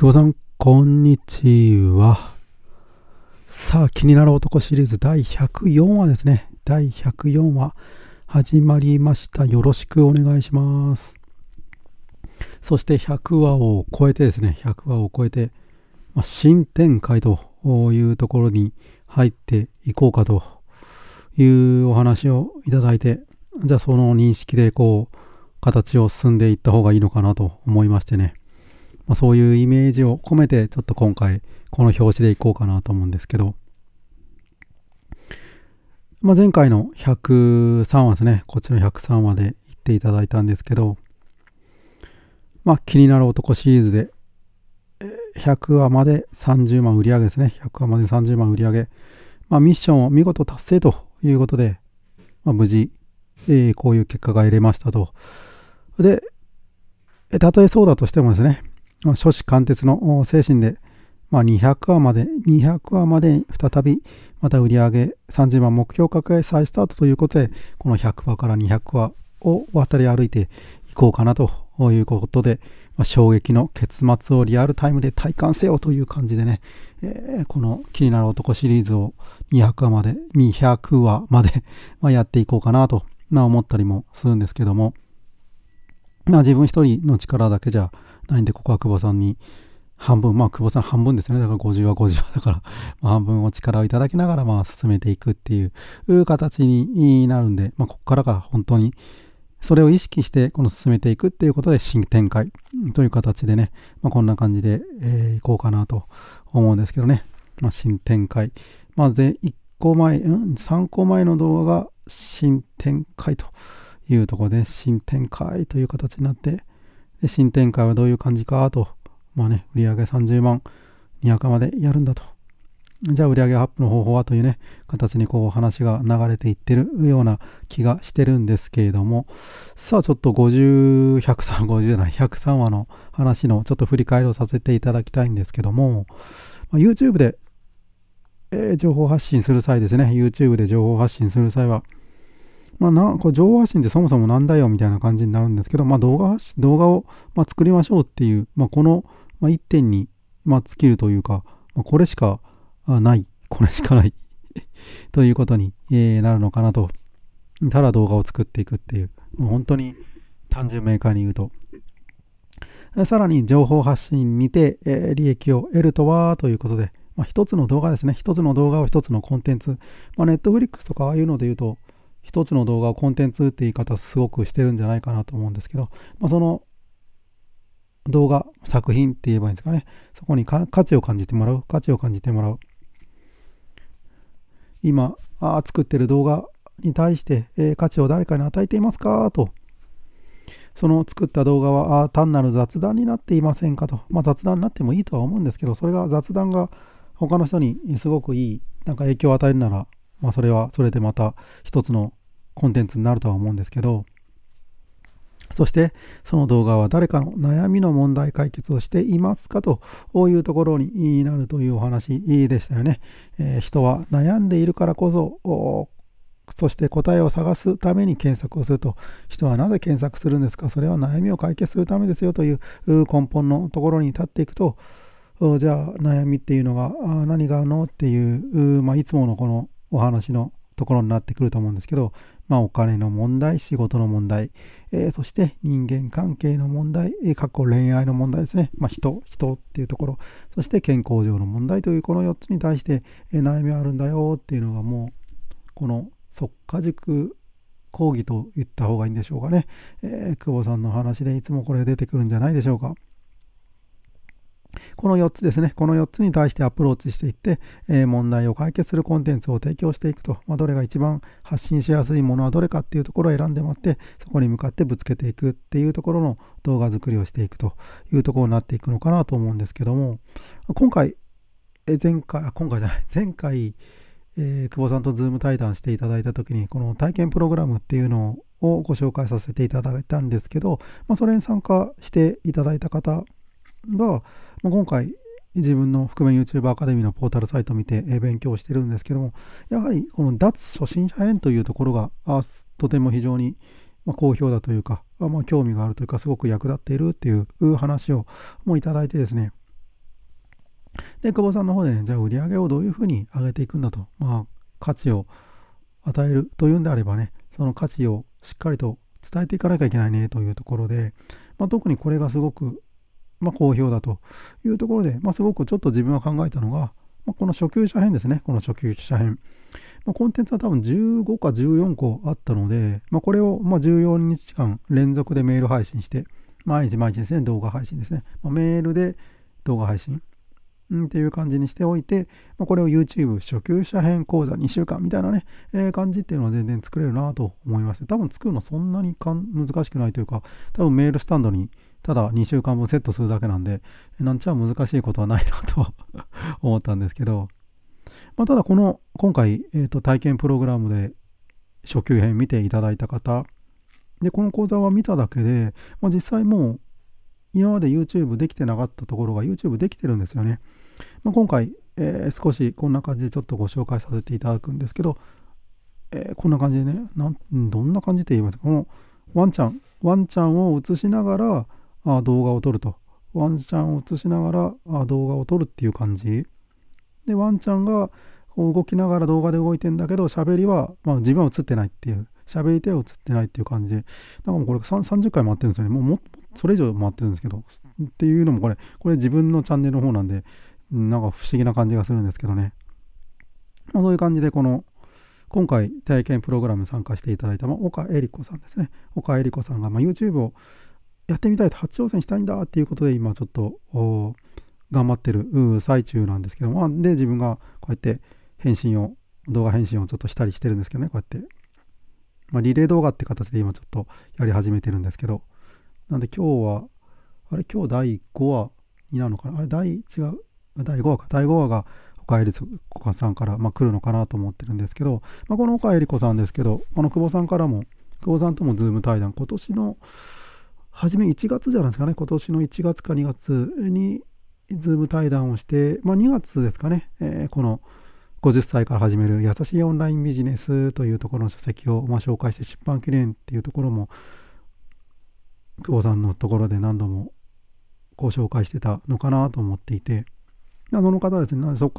久保さん、こんにちは。さあ、気になる男シリーズ第104話ですね。第104話、始まりました。よろしくお願いします。そして100話を超えてですね、100話を超えて、まあ、新展開というところに入っていこうかというお話をいただいて、じゃあその認識でこう、形を進んでいった方がいいのかなと思いましてね。まあ、そういうイメージを込めてちょっと今回この表紙でいこうかなと思うんですけど、まあ、前回の103話ですねこっちの103話で言っていただいたんですけど、まあ、気になる男シリーズで100話まで30万売り上げですね100話まで30万売り上げ、まあ、ミッションを見事達成ということで、まあ、無事、えー、こういう結果が得れましたとでたとえそうだとしてもですねま始貫徹の精神で、まあ、200話まで、200話まで再び、また売り上げ30万目標を掲げ再スタートということで、この100話から200話を渡り歩いていこうかなということで、まあ、衝撃の結末をリアルタイムで体感せよという感じでね、えー、この気になる男シリーズを200話まで、200話まで まやっていこうかなと、まあ、思ったりもするんですけども、まあ、自分一人の力だけじゃ、ないんで、ここは久保さんに半分、まあ久保さん半分ですよね。だから50は50はだから、まあ、半分お力をいただきながら、まあ進めていくっていう形になるんで、まあここからが本当に、それを意識して、この進めていくっていうことで新展開という形でね、まあ、こんな感じで、えー、いこうかなと思うんですけどね。まあ、新展開。まあ、1個前、うん、3個前の動画が新展開というところで、新展開という形になって、で新展開はどういう感じかと、まあね、売上30万200までやるんだと。じゃあ売上アップの方法はというね、形にこう話が流れていってるような気がしてるんですけれども、さあちょっと50、103、50じゃない、103話の話のちょっと振り返りをさせていただきたいんですけども、ま YouTube で、えー、情報発信する際ですね、YouTube で情報発信する際は、まあ、なこれ情報発信ってそもそもなんだよみたいな感じになるんですけど、まあ、動画発動画をま作りましょうっていう、まあ、この1点にま尽きるというか、まこれしかない、これしかない ということに、えなるのかなと。ただ動画を作っていくっていう、もう本当に単純明快に言うと。さらに情報発信にて、え利益を得るとはということで、まあ、一つの動画ですね、一つの動画を一つのコンテンツ、まあ、ネットフリックスとかああいうので言うと、一つの動画をコンテンツって言い方すごくしてるんじゃないかなと思うんですけど、まあ、その動画、作品って言えばいいんですかね。そこに価値を感じてもらう。価値を感じてもらう。今、あ作ってる動画に対して、えー、価値を誰かに与えていますかと。その作った動画はあ単なる雑談になっていませんかと。まあ、雑談になってもいいとは思うんですけど、それが雑談が他の人にすごくいいなんか影響を与えるなら、まあ、それはそれでまた一つのコンテンツになるとは思うんですけど、そしてその動画は誰かの悩みの問題解決をしていますかというところになるというお話でしたよね。えー、人は悩んでいるからこそそして答えを探すために検索をすると。人はなぜ検索するんですかそれは悩みを解決するためですよという根本のところに立っていくと、じゃあ悩みっていうのが何があるのっていう、まあ、いつものこのお話のところになってくると思うんですけど、まあ、お金の問題、仕事の問題、えー、そして人間関係の問題、えー、過去恋愛の問題ですね、まあ、人、人っていうところ、そして健康上の問題というこの4つに対して、えー、悩みあるんだよっていうのがもう、この即果軸講義と言った方がいいんでしょうかね、え久保さんの話でいつもこれ出てくるんじゃないでしょうか。この4つですね、この4つに対してアプローチしていって、えー、問題を解決するコンテンツを提供していくと、まあ、どれが一番発信しやすいものはどれかっていうところを選んでもらって、そこに向かってぶつけていくっていうところの動画作りをしていくというところになっていくのかなと思うんですけども、今回、え前回、今回じゃない、前回、えー、久保さんと Zoom 対談していただいた時に、この体験プログラムっていうのをご紹介させていただいたんですけど、まあ、それに参加していただいた方が、まあ、今回自分の覆面 YouTuber アカデミーのポータルサイトを見て勉強してるんですけども、やはりこの脱初心者編というところが、とても非常に好評だというか、まあ、興味があるというか、すごく役立っているっていう話をもういただいてですね、で、久保さんの方でね、じゃあ売り上げをどういうふうに上げていくんだと、まあ、価値を与えるというんであればね、その価値をしっかりと伝えていかなきゃいけないねというところで、まあ、特にこれがすごくまあ、好評だというところで、まあ、すごくちょっと自分は考えたのが、まあ、この初級者編ですね、この初級者編。まあ、コンテンツは多分15か14個あったので、まあ、これをま14日間連続でメール配信して、毎日毎日ですね、動画配信ですね。まメールで動画配信、うん、っていう感じにしておいて、まこれを YouTube 初級者編講座2週間みたいなね、えー、感じっていうのは全然作れるなと思いまして、多分作るのそんなに難しくないというか、多分メールスタンドにただ2週間分セットするだけなんで、なんちゃ難しいことはないなと 思ったんですけど、まあ、ただこの、今回、えー、と体験プログラムで初級編見ていただいた方、で、この講座は見ただけで、まあ、実際もう今まで YouTube できてなかったところが YouTube できてるんですよね。まあ、今回、えー、少しこんな感じでちょっとご紹介させていただくんですけど、えー、こんな感じでねなん、どんな感じで言いますか、このワンちゃん、ワンちゃんを映しながら、あ動画を撮ると。ワンちゃんを映しながらあ動画を撮るっていう感じ。で、ワンちゃんが動きながら動画で動いてんだけど、喋りは、まあ、自分は映ってないっていう。喋り手は映ってないっていう感じで、なんかもうこれ30回回ってるんですよね。もうもそれ以上回ってるんですけど。っていうのもこれ、これ自分のチャンネルの方なんで、なんか不思議な感じがするんですけどね。まあ、そういう感じで、この、今回体験プログラム参加していただいた、まあ、岡江理子さんですね。岡江理子さんが、まあ、YouTube をやってみたいと初挑戦したいんだっていうことで今ちょっと頑張ってる最中なんですけど、まあ、で自分がこうやって返信を動画返信をちょっとしたりしてるんですけどねこうやって、まあ、リレー動画って形で今ちょっとやり始めてるんですけどなんで今日はあれ今日第5話になるのかなあれ第違う第5話か第5話が岡江里子さんから、まあ、来るのかなと思ってるんですけど、まあ、この岡江り子さんですけどあの久保さんからも久保さんともズーム対談今年の初め1月じゃないですかね、今年の1月か2月に、ズーム対談をして、まあ、2月ですかね、えー、この50歳から始める優しいオンラインビジネスというところの書籍を、まあ、紹介して出版記念っていうところも、久保さんのところで何度もご紹介してたのかなと思っていて、その方ですね、即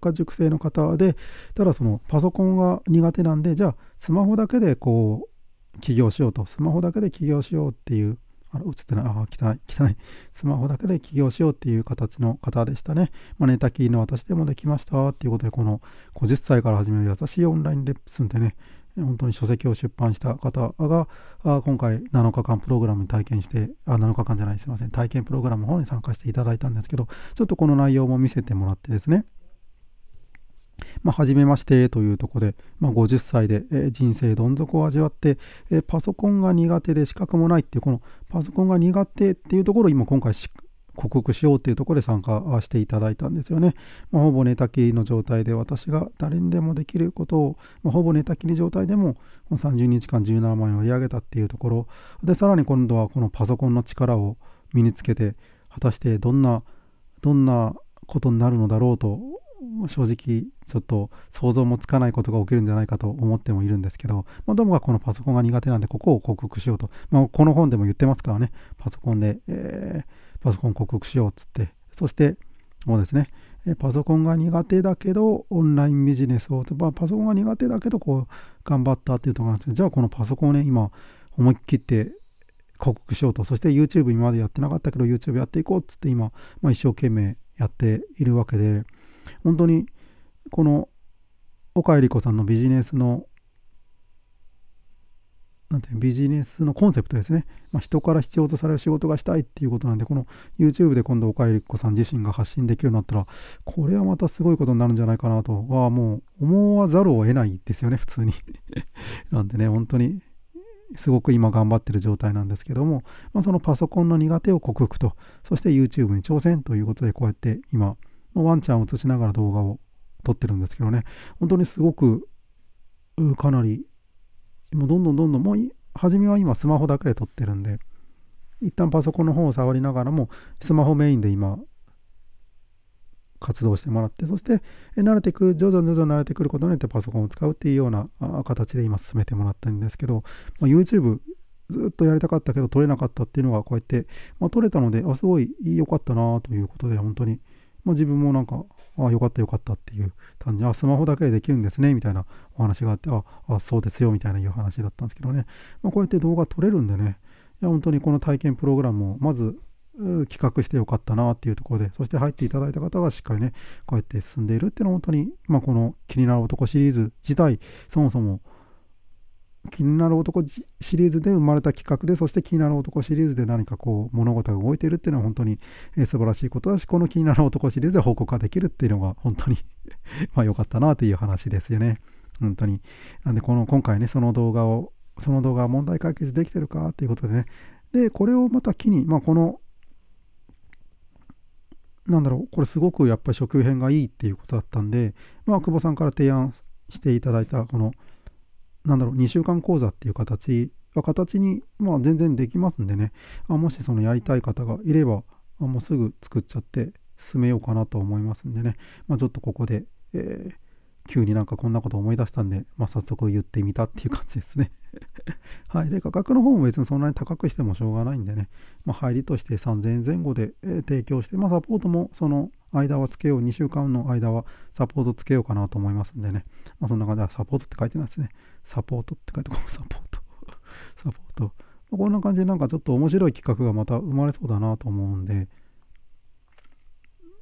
家塾生の方で、ただそのパソコンが苦手なんで、じゃあスマホだけでこう、起業しようと、スマホだけで起業しようっていうあれ、映ってない。ああ、汚い、汚い。スマホだけで起業しようっていう形の方でしたね。まあ、寝たきりの私でもできましたっていうことで、この50歳から始める優しいオンラインレッスンでね、本当に書籍を出版した方が、あ今回7日間プログラムに体験して、あ、7日間じゃない、すいません。体験プログラムの方に参加していただいたんですけど、ちょっとこの内容も見せてもらってですね。まあ、初めましてというところで、まあ、50歳で、人生どん底を味わって、パソコンが苦手で資格もないっていう、このパソコンが苦手っていうところを今今回克服しようっていうところで参加していただいたんですよね。まあ、ほぼ寝たきりの状態で私が誰にでもできることを、まあ、ほぼ寝たきり状態でも30日間17万円を売り上げたっていうところでさらに今度はこのパソコンの力を身につけて果たしてどんなどんなことになるのだろうと正直ちょっと想像もつかないことが起きるんじゃないかと思ってもいるんですけど、まあ、どうもがこのパソコンが苦手なんでここを克服しようと、まあ、この本でも言ってますからねパソコンで、えー、パソコン克服しようっつってそしてもうですねパソコンが苦手だけどオンラインビジネスを、まあ、パソコンが苦手だけどこう頑張ったっていうところなんですけどじゃあこのパソコンをね今思い切って克服しようとそして YouTube 今までやってなかったけど YouTube やっていこうっつって今、まあ、一生懸命やっているわけで本当にこの岡えり子さんのビジネスのなんてビジネスのコンセプトですね、まあ、人から必要とされる仕事がしたいっていうことなんでこの YouTube で今度岡江里子さん自身が発信できるようになったらこれはまたすごいことになるんじゃないかなとはもう思わざるを得ないですよね 普通に なんでね本当にすごく今頑張ってる状態なんですけども、まあ、そのパソコンの苦手を克服とそして YouTube に挑戦ということでこうやって今ワンちゃんを映しながら動画を撮ってるんですけどね、本当にすごく、かなり、もうどんどんどんどん、もう初めは今スマホだけで撮ってるんで、一旦パソコンの方を触りながらも、スマホメインで今、活動してもらって、そして、慣れてくる、徐々に徐々に慣れてくることによってパソコンを使うっていうような形で今進めてもらったんですけど、まあ、YouTube ずっとやりたかったけど撮れなかったっていうのがこうやって、まあ、撮れたので、あ、すごい良かったなということで、本当にまあ、自分もなんか、ああ、よかったよかったっていう感じ、あスマホだけでできるんですね、みたいなお話があって、ああ、そうですよ、みたいないう話だったんですけどね、まあ、こうやって動画撮れるんでね、いや、本当にこの体験プログラムを、まず、企画してよかったなっていうところで、そして入っていただいた方がしっかりね、こうやって進んでいるっていうのは本当に、まあ、この気になる男シリーズ自体、そもそも気になる男シリーズで生まれた企画で、そして気になる男シリーズで何かこう物事が動いているっていうのは本当に、え素晴らしいことだし、この気になる男シリーズで報告ができるっていうのが本当に まあ良かったなという話ですよね。本当に。なんでこの今回ね、その動画を、その動画は問題解決できてるかっていうことでね。で、これをまた機に、まあこの、なんだろう、これすごくやっぱり初級編がいいっていうことだったんで、まあ久保さんから提案していただいたこのなんだろう、2週間講座っていう形は形に、まあ、全然できますんでね、あもしそのやりたい方がいれば、あもうすぐ作っちゃって進めようかなと思いますんでね、まあ、ちょっとここで、えー、急になんかこんなこと思い出したんで、まあ、早速言ってみたっていう感じですね。はい。で、価格の方も別にそんなに高くしてもしょうがないんでね、まあ、入りとして3000円前後で、えー、提供して、まあ、サポートもその間はつけよう、2週間の間はサポートつけようかなと思いますんでね。まあ、そんな感じで、サポートって書いてないですね。サポートって書いてこう、サポート。サポート。まあ、こんな感じで、なんかちょっと面白い企画がまた生まれそうだなと思うんで、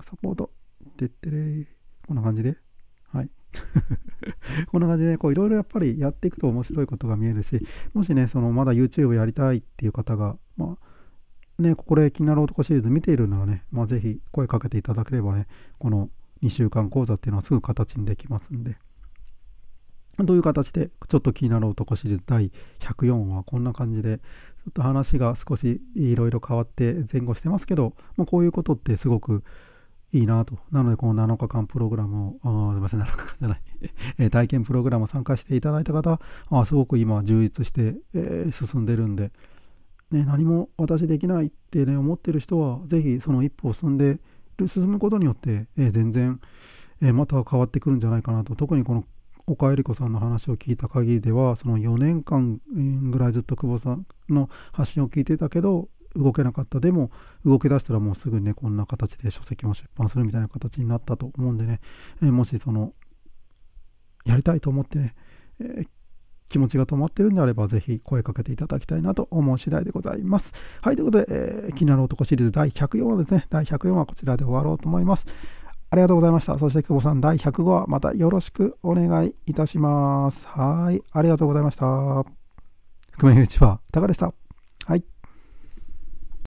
サポート。ってってれこんな感じで。はい。こんな感じで、こう、いろいろやっぱりやっていくと面白いことが見えるし、もしね、その、まだ YouTube やりたいっていう方が、まあ、ね、こ意気なる男シリーズ見ているのはね、まあ、ぜひ声かけていただければね、この2週間講座っていうのはすぐ形にできますんで。どういう形で、ちょっと気になる男シリーズ第104話、こんな感じで、ちょっと話が少しいろいろ変わって前後してますけど、まあ、こういうことってすごくいいなと。なので、この7日間プログラムを、あすみません、7日間じゃないえ体験プログラム参加していただいた方、あすごく今充実して、えー、進んでるんで、ね、何も私できないってね、思ってる人は、ぜひその一歩を進んで、進むことによって、えー、全然、えー、また変わってくるんじゃないかなと、特にこの岡江里子さんの話を聞いた限りでは、その4年間ぐらいずっと久保さんの発信を聞いてたけど、動けなかったでも動き出したらもうすぐねこんな形で書籍も出版するみたいな形になったと思うんでね、えー、もしそのやりたいと思ってね、えー、気持ちが止まってるんであれば、ぜひ声かけていただきたいなと思う次第でございます。はい、ということで、えー、気になる男シリーズ第104話ですね。第104話こちらで終わろうと思います。ありがとうございました。そして久保さん、第105話、またよろしくお願いいたします。はい、ありがとうございました。覆面 YouTuber、タカでした。